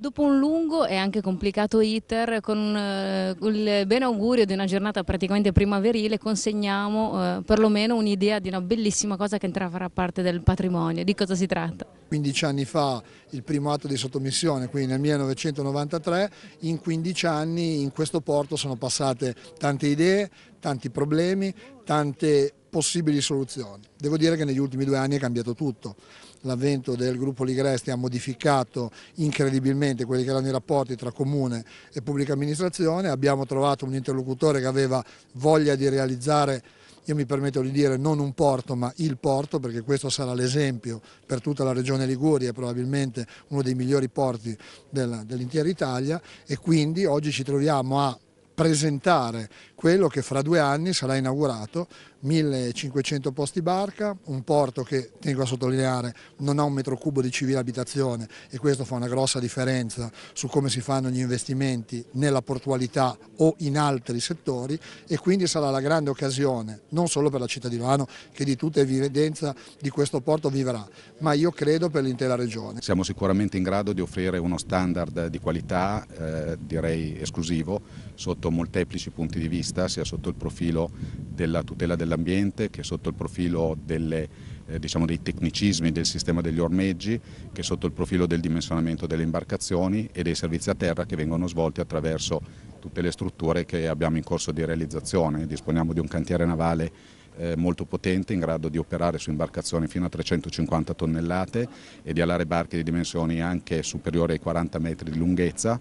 Dopo un lungo e anche complicato iter, con eh, il ben augurio di una giornata praticamente primaverile, consegniamo eh, perlomeno un'idea di una bellissima cosa che entra a far parte del patrimonio. Di cosa si tratta? 15 anni fa il primo atto di sottomissione, quindi nel 1993, in 15 anni in questo porto sono passate tante idee, tanti problemi, tante possibili soluzioni. Devo dire che negli ultimi due anni è cambiato tutto. L'avvento del gruppo Ligresti ha modificato incredibilmente quelli che erano i rapporti tra comune e pubblica amministrazione, abbiamo trovato un interlocutore che aveva voglia di realizzare io mi permetto di dire non un porto ma il porto perché questo sarà l'esempio per tutta la regione Liguria, probabilmente uno dei migliori porti dell'intera Italia e quindi oggi ci troviamo a presentare quello che fra due anni sarà inaugurato, 1500 posti barca, un porto che, tengo a sottolineare, non ha un metro cubo di civile abitazione e questo fa una grossa differenza su come si fanno gli investimenti nella portualità o in altri settori e quindi sarà la grande occasione, non solo per la città di Milano che di tutta evidenza di questo porto vivrà, ma io credo per l'intera regione. Siamo sicuramente in grado di offrire uno standard di qualità, eh, direi esclusivo, sotto molteplici punti di vista vista sia sotto il profilo della tutela dell'ambiente che sotto il profilo delle, eh, diciamo dei tecnicismi del sistema degli ormeggi, che sotto il profilo del dimensionamento delle imbarcazioni e dei servizi a terra che vengono svolti attraverso tutte le strutture che abbiamo in corso di realizzazione. Disponiamo di un cantiere navale eh, molto potente in grado di operare su imbarcazioni fino a 350 tonnellate e di alare barche di dimensioni anche superiori ai 40 metri di lunghezza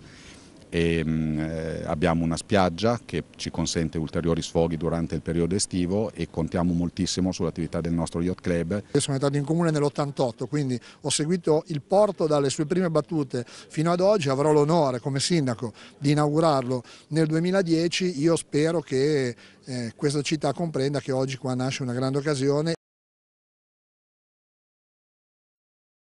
e mh, mm, eh, abbiamo una spiaggia che ci consente ulteriori sfoghi durante il periodo estivo e contiamo moltissimo sull'attività del nostro yacht club. Io sono entrato in comune nell'88 quindi ho seguito il porto dalle sue prime battute fino ad oggi, avrò l'onore come sindaco di inaugurarlo nel 2010, io spero che eh, questa città comprenda che oggi qua nasce una grande occasione.